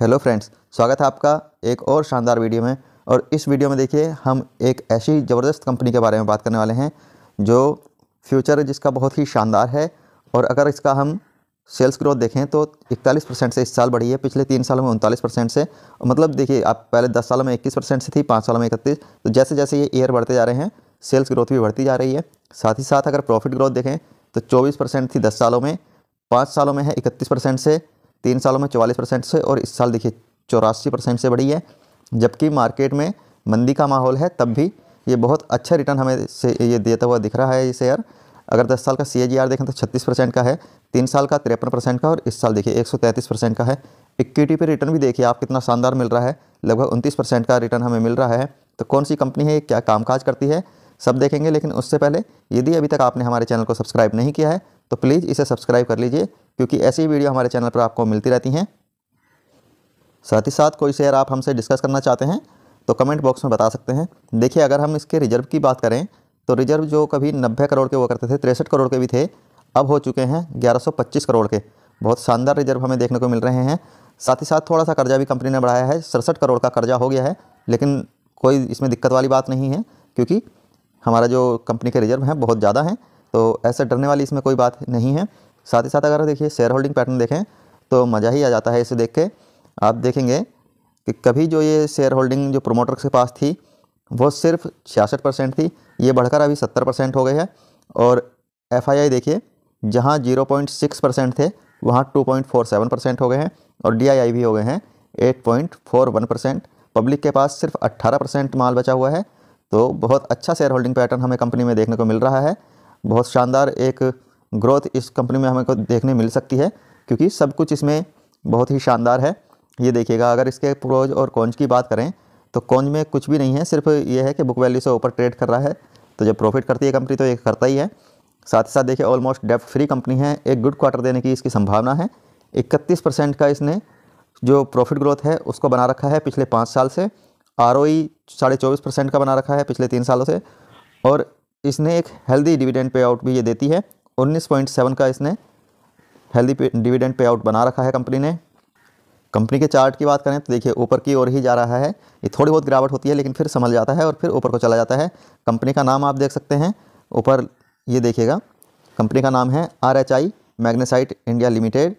hello friends स्वागत है आपका एक और शानदार वीडियो में और इस वीडियो में देखिए हम एक ऐसी ज़बरदस्त कंपनी के बारे में बात करने वाले हैं जो फ्यूचर जिसका बहुत ही शानदार है और अगर इसका हम सेल्स ग्रोथ देखें तो 41 परसेंट से इस साल बढ़ी है पिछले तीन सालों में उनतालीस परसेंट से मतलब देखिए आप पहले दस सालों में इक्कीस परसेंट से थी पाँच सालों में इकतीस तो जैसे जैसे ये ईयर बढ़ते जा रहे हैं सेल्स ग्रोथ भी बढ़ती जा रही है साथ ही साथ अगर प्रॉफिट ग्रोथ देखें तो चौबीस परसेंट थी दस सालों में पाँच सालों में है इकतीस परसेंट से तीन सालों में चौवालीस परसेंट से और इस साल देखिए चौरासी परसेंट से बढ़ी है जबकि मार्केट में मंदी का माहौल है तब भी ये बहुत अच्छा रिटर्न हमें से ये देता हुआ दिख रहा है ये शेयर अगर 10 साल का सी देखें तो 36 परसेंट का है तीन साल का तिरपन परसेंट का और इस साल देखिए 133 परसेंट का है इक्विटी पे रिटर्न भी देखिए आप कितना शानदार मिल रहा है लगभग उनतीस परसेंट का रिटर्न हमें मिल रहा है तो कौन सी कंपनी है क्या कामकाज करती है सब देखेंगे लेकिन उससे पहले यदि अभी तक आपने हमारे चैनल को सब्सक्राइब नहीं किया है तो प्लीज़ इसे सब्सक्राइब कर लीजिए क्योंकि ऐसी वीडियो हमारे चैनल पर आपको मिलती रहती हैं साथ ही साथ कोई शेयर आप हमसे डिस्कस करना चाहते हैं तो कमेंट बॉक्स में बता सकते हैं देखिए अगर हम इसके रिजर्व की बात करें तो रिजर्व जो कभी नब्बे करोड़ के वो करते थे तिरसठ करोड़ के भी थे अब हो चुके हैं 1125 करोड़ के बहुत शानदार रिजर्व हमें देखने को मिल रहे हैं साथ ही साथ थोड़ा सा कर्जा भी कंपनी ने बढ़ाया है सड़सठ करोड़ का कर्जा हो गया है लेकिन कोई इसमें दिक्कत वाली बात नहीं है क्योंकि हमारा जो कंपनी के रिजर्व हैं बहुत ज़्यादा हैं तो ऐसे डरने वाली इसमें कोई बात नहीं है साथ ही साथ अगर देखिए शेयर होल्डिंग पैटर्न देखें तो मज़ा ही आ जाता है इसे देख के आप देखेंगे कि कभी जो ये शेयर होल्डिंग जो प्रोमोटर्स के पास थी वो सिर्फ छियासठ परसेंट थी ये बढ़कर अभी सत्तर परसेंट हो गई है और एफ देखिए जहाँ जीरो पॉइंट सिक्स परसेंट थे वहाँ two point four seven percent हो गए हैं और डी भी हो गए हैं eight point four one percent public के पास सिर्फ अट्ठारह परसेंट माल बचा हुआ है तो बहुत अच्छा शेयर होल्डिंग पैटर्न हमें कंपनी में देखने को मिल रहा है बहुत शानदार एक ग्रोथ इस कंपनी में हमें को देखने मिल सकती है क्योंकि सब कुछ इसमें बहुत ही शानदार है ये देखिएगा अगर इसके प्रोज और कॉन्ज की बात करें तो कॉन्ज में कुछ भी नहीं है सिर्फ ये है कि बुक वैल्यू से ऊपर ट्रेड कर रहा है तो जब प्रॉफिट करती है कंपनी तो ये करता ही है साथ ही साथ देखिए ऑलमोस्ट डेफ फ्री कंपनी है एक गुड क्वार्टर देने की इसकी संभावना है इकतीस परसेंट का इसने जो प्रॉफिट ग्रोथ है उसको बना रखा है पिछले पाँच साल से आर ओ साढ़े चौबीस परसेंट का बना रखा है पिछले तीन सालों से और इसने एक हेल्दी डिविडेंड पे आउट भी ये देती है 19.7 का इसने हेल्दी डिविडेंड पे आउट बना रखा है कंपनी ने कंपनी के चार्ट की बात करें तो देखिए ऊपर की ओर ही जा रहा है ये थोड़ी बहुत गिरावट होती है लेकिन फिर संभल जाता है और फिर ऊपर को चला जाता है कंपनी का नाम आप देख सकते हैं ऊपर ये देखिएगा कंपनी का नाम है R H I magnesite India limited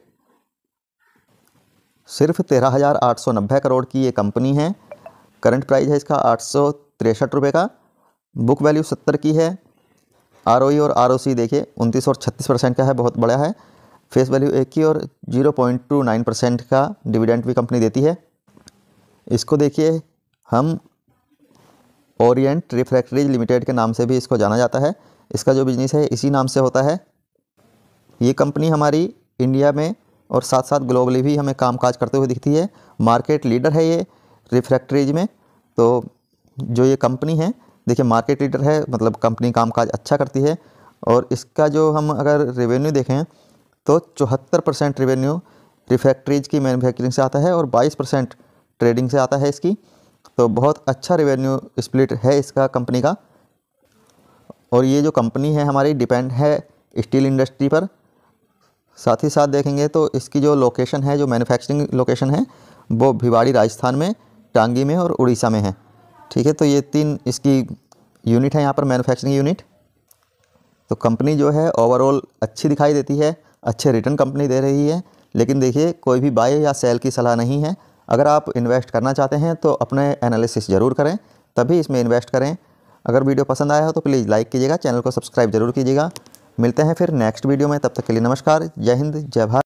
सिर्फ तेरह हज़ार आठ सौ नब्बे करोड़ की ये कंपनी है करंट प्राइस है इसका आठ सौ तिरसठ रुपये का बुक वैल्यू सत्तर की है आर और आर देखिए उनतीस और छत्तीस परसेंट का है बहुत बड़ा है फेस वैल्यू एक ही और zero point two nine percent का डिविडेंट भी कंपनी देती है इसको देखिए हम ओरिएंट रिफ्रैक्टरीज लिमिटेड के नाम से भी इसको जाना जाता है इसका जो बिजनेस है इसी नाम से होता है ये कंपनी हमारी इंडिया में और साथ साथ ग्लोबली भी हमें कामकाज करते हुए दिखती है मार्केट लीडर है ये रिफ्रैक्टरीज में तो जो ये कंपनी है देखिए मार्केट लीडर है मतलब कंपनी कामकाज अच्छा करती है और इसका जो हम अगर रेवेन्यू देखें तो चौहत्तर परसेंट रेवेन्यू रिफैक्ट्रीज की मैन्युफैक्चरिंग से आता है और बाईस परसेंट ट्रेडिंग से आता है इसकी तो बहुत अच्छा रेवेन्यू स्प्लिट है इसका कंपनी का और ये जो कंपनी है हमारी डिपेंड है स्टील इंडस्ट्री पर साथ ही साथ देखेंगे तो इसकी जो लोकेशन है जो मैनुफैक्चरिंग लोकेशन है वो भिवाड़ी राजस्थान में टांगी में और उड़ीसा में है ठीक है तो ये तीन इसकी यूनिट है यहाँ पर मैन्युफैक्चरिंग यूनिट तो कंपनी जो है ओवरऑल अच्छी दिखाई देती है अच्छे रिटर्न कंपनी दे रही है लेकिन देखिए कोई भी बाय या सेल की सलाह नहीं है अगर आप इन्वेस्ट करना चाहते हैं तो अपने एनालिसिस ज़रूर करें तभी इसमें इन्वेस्ट करें अगर वीडियो पसंद आया हो तो प्लीज़ लाइक कीजिएगा चैनल को सब्सक्राइब जरूर कीजिएगा मिलते हैं फिर नेक्स्ट वीडियो में तब तक के लिए नमस्कार जय हिंद जय भारत